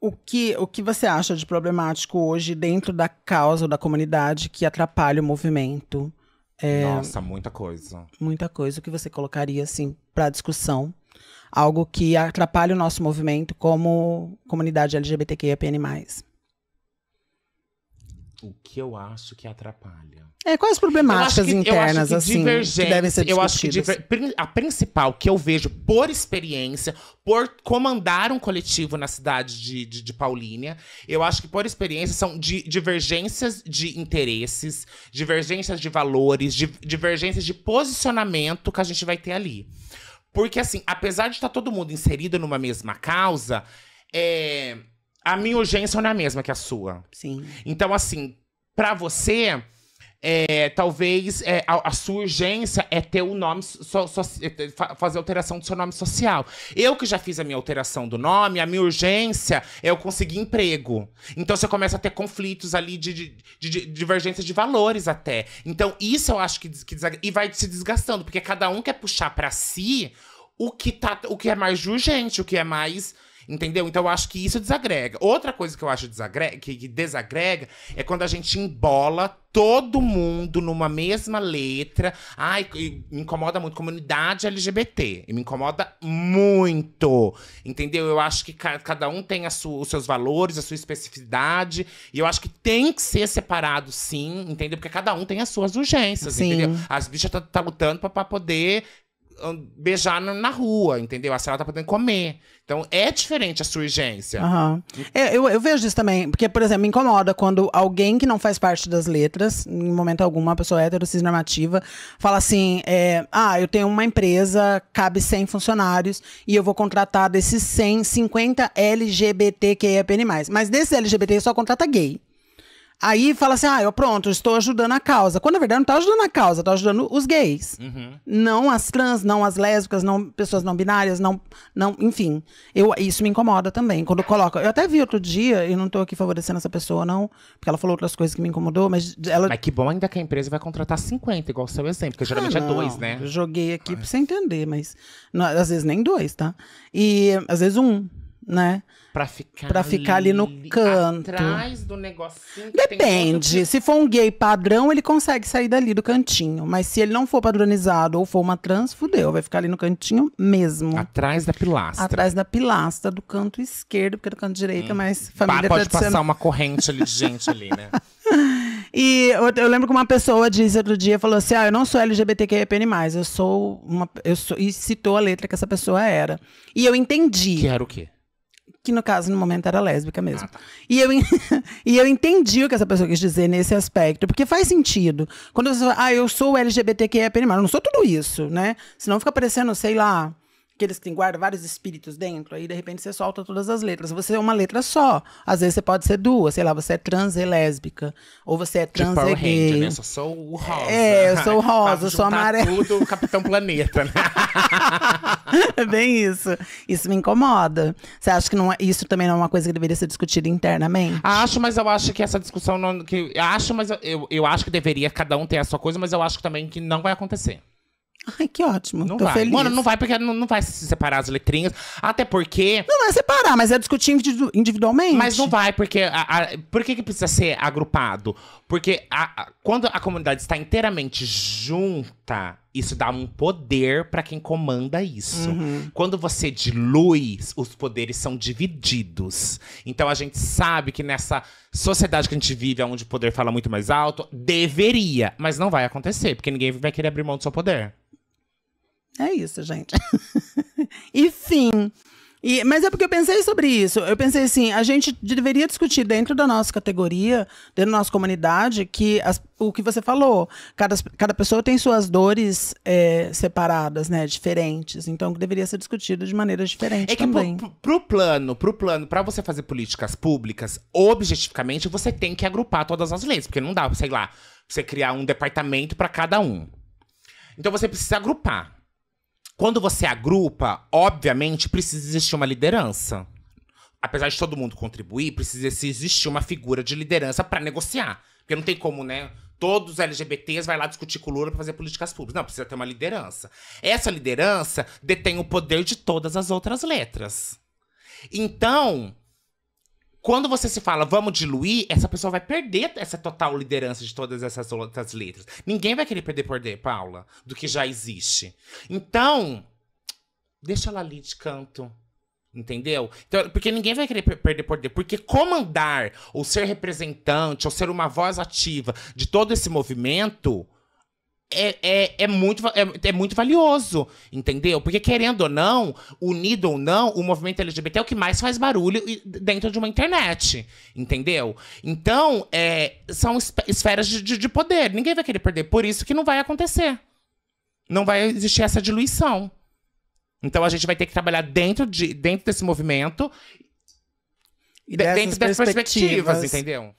o que, o que você acha de problemático hoje dentro da causa ou da comunidade que atrapalha o movimento? É, Nossa, muita coisa. Muita coisa. O que você colocaria, assim, para discussão? Algo que atrapalha o nosso movimento como comunidade lgbtqia mais o que eu acho que atrapalha. É, quais problemáticas que, internas, que assim, que devem ser discutidas? Eu acho que a principal que eu vejo por experiência, por comandar um coletivo na cidade de, de, de Paulínia, eu acho que por experiência são divergências de interesses, divergências de valores, divergências de posicionamento que a gente vai ter ali. Porque, assim, apesar de estar tá todo mundo inserido numa mesma causa, é a minha urgência não é a mesma que a sua. Sim. Então, assim, para você, é, talvez é, a, a, sua urgência é ter o nome, so, so, é, é, fazer alteração do seu nome social. Eu que já fiz a minha alteração do nome, a minha urgência é eu conseguir emprego. Então você começa a ter conflitos ali de, de, de, de divergência de valores até. Então isso eu acho que, que e vai se desgastando, porque cada um quer puxar para si o que, tá, o que é mais urgente, o que é mais Entendeu? Então eu acho que isso desagrega. Outra coisa que eu acho desagrega, que desagrega é quando a gente embola todo mundo numa mesma letra. Ai, me incomoda muito comunidade LGBT. Me incomoda muito. Entendeu? Eu acho que cada um tem sua, os seus valores, a sua especificidade. E eu acho que tem que ser separado, sim, entendeu? Porque cada um tem as suas urgências, sim. entendeu? As bichas tá, tá lutando para poder beijar na rua, entendeu? A senhora tá podendo comer. Então é diferente a sua urgência. Uhum. Eu, eu, vejo isso também, porque, por exemplo, me incomoda quando alguém que não faz parte das letras, em momento algum, uma pessoa hétero, cisnormativa, fala assim: é, ah, eu tenho uma empresa, cabe 100 funcionários, e eu vou contratar desses 100, 50 LGBTQIA+. Mas desses LGBT só contrata gay. Aí fala assim: ah, eu pronto, estou ajudando a causa. Quando na verdade não está ajudando a causa, está ajudando os gays. Uhum. Não as trans, não as lésbicas, não pessoas não binárias, não. não enfim. Eu, isso me incomoda também. Quando coloca. Eu até vi outro dia, e não estou aqui favorecendo essa pessoa, não, porque ela falou outras coisas que me incomodou, mas ela. Mas que bom ainda que a empresa vai contratar 50, igual o seu exemplo, porque geralmente é ah, é dois, né? Eu joguei aqui para você entender, mas não, às vezes nem dois, tá? E às vezes um né? Pra ficar, pra ficar ali, ali no canto. Atrás do negocinho. Depende. Tem... Se for um gay padrão, ele consegue sair dali do cantinho. Mas se ele não for padronizado ou for uma trans, fudeu. Vai ficar ali no cantinho mesmo. Atrás da pilastra. Atrás da pilastra, do canto esquerdo, porque do canto direito é hum. é mais família Pode passar uma corrente ali de gente ali, né? E eu, eu, lembro que uma pessoa disse outro dia, falou assim, ah, eu não sou LGBTQIAPN+, eu sou uma... Eu sou, e citou a letra que essa pessoa era. E eu entendi. Que era o quê? que no caso, no momento, era lésbica mesmo. Ah, tá. e, eu, e eu entendi o que essa pessoa quis dizer nesse aspecto, porque faz sentido. Quando você fala, ah, eu sou LGBTQIA+, eu não sou tudo isso, né? Senão fica parecendo, sei lá, aqueles que guardam vários espíritos dentro, aí de repente você solta todas as letras. Você é uma letra só. Às vezes você pode ser duas, sei lá, você é trans e lésbica, ou você é trans tipo e gay. né? Eu sou o rosa. É, eu sou o rosa, eu sou amarelo. tudo Capitão Planeta, né? é bem isso. Isso me incomoda. Você acha que não é, isso também não é uma coisa que deveria ser discutida internamente? Acho, mas eu acho que essa discussão não... Que, acho, mas eu, eu acho que deveria cada um ter a sua coisa, mas eu acho também que não vai acontecer. Ai, que ótimo. Não Tô vai. feliz. Mano, não vai porque não, não vai se separar as letrinhas. Até porque. Não, não é separar, mas é discutir individualmente. Mas não vai, porque. A, a- por que, que precisa ser agrupado? Porque a- a- quando a comunidade está inteiramente junta, isso dá um poder para quem comanda isso. Uhum. Quando você dilui, os poderes são divididos. Então a gente sabe que nessa sociedade que a gente vive, é onde o poder fala muito mais alto, deveria, mas não vai acontecer, porque ninguém vai querer abrir mão do seu poder. É isso, gente. e fim. E, mas é porque eu pensei sobre isso. Eu pensei assim, a gente deveria discutir dentro da nossa categoria, dentro da nossa comunidade, que as, o que você falou, cada, cada pessoa tem suas dores é, separadas, né, diferentes. Então deveria ser discutido de maneiras diferentes é também. Pro, pro plano, pro plano, para você fazer políticas públicas, objetificamente você tem que agrupar todas as leis, porque não dá, sei lá, você criar um departamento para cada um. Então você precisa agrupar. Quando você agrupa, obviamente precisa existir uma liderança. Apesar de todo mundo contribuir, precisa existir uma figura de liderança para negociar. Porque não tem como, né? Todos os LGBTs vai lá discutir com o Lula pra fazer políticas públicas. Não, precisa ter uma liderança. Essa liderança detém o poder de todas as outras letras. Então, quando você se fala, vamos diluir, essa pessoa vai perder essa total liderança de todas essas outras letras. Ninguém vai querer perder poder, Paula, do que já existe. Então, deixa ela ali de canto. Entendeu? Então, porque ninguém vai querer perder poder. Porque comandar, ou ser representante, ou ser uma voz ativa de todo esse movimento, é, é, é, muito, é, é, muito valioso, entendeu? Porque, querendo ou não, unido ou não, o movimento LGBT é o que mais faz barulho dentro de uma internet, entendeu? Então, é, são esferas de, de, de poder. Ninguém vai querer perder. Por isso que não vai acontecer. Não vai existir essa diluição. Então, a gente vai ter que trabalhar dentro, de, dentro desse movimento, e dentro das perspectivas, perspectivas entendeu?